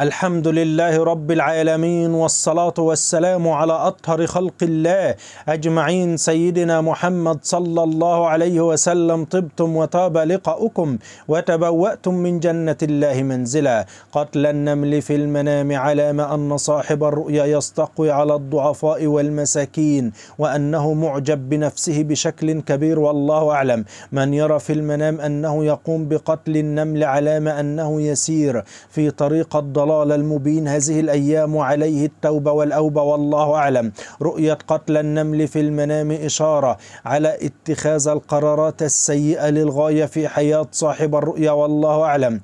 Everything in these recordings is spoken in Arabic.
الحمد لله رب العالمين والصلاة والسلام على أطهر خلق الله أجمعين سيدنا محمد صلى الله عليه وسلم طبتم وطاب لقاؤكم وتبوأتم من جنة الله منزلا قتل النمل في المنام علام أن صاحب الرؤيا يستقوي على الضعفاء والمساكين وأنه معجب بنفسه بشكل كبير والله أعلم من يرى في المنام أنه يقوم بقتل النمل علام أنه يسير في طريق الضلال الضلال المبين هذه الأيام عليه التوبة والأوبة والله أعلم رؤية قتل النمل في المنام إشارة على اتخاذ القرارات السيئة للغاية في حياة صاحب الرؤيا والله أعلم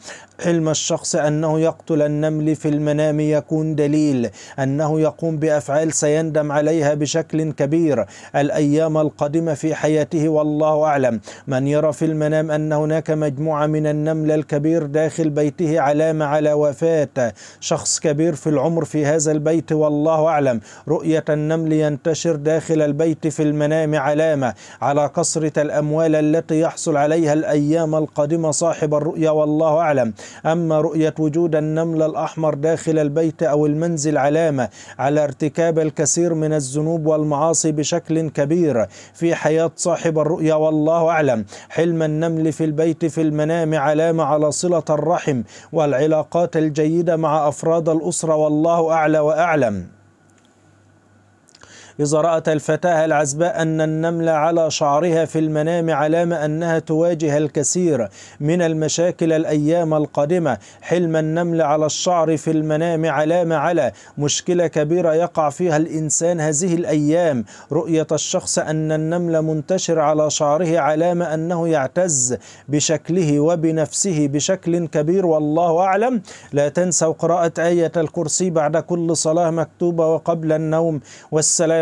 علم الشخص أنه يقتل النمل في المنام يكون دليل أنه يقوم بأفعال سيندم عليها بشكل كبير الأيام القادمة في حياته والله أعلم من يرى في المنام أن هناك مجموعة من النمل الكبير داخل بيته علامة على وفاة شخص كبير في العمر في هذا البيت والله أعلم رؤية النمل ينتشر داخل البيت في المنام علامة على كثرة الأموال التي يحصل عليها الأيام القادمة صاحب الرؤيا والله أعلم أما رؤية وجود النمل الأحمر داخل البيت أو المنزل علامة على ارتكاب الكثير من الذنوب والمعاصي بشكل كبير في حياة صاحب الرؤيا والله أعلم حلم النمل في البيت في المنام علامة على صلة الرحم والعلاقات الجيدة مع أفراد الأسرة والله أعلى وأعلم إذا رأت الفتاة العزباء أن النملة على شعرها في المنام علامة أنها تواجه الكثير من المشاكل الأيام القادمة حلم النملة على الشعر في المنام علامة على مشكلة كبيرة يقع فيها الإنسان هذه الأيام رؤية الشخص أن النملة منتشر على شعره علامة أنه يعتز بشكله وبنفسه بشكل كبير والله أعلم لا تنسوا قراءة آية الكرسي بعد كل صلاة مكتوبة وقبل النوم والسلام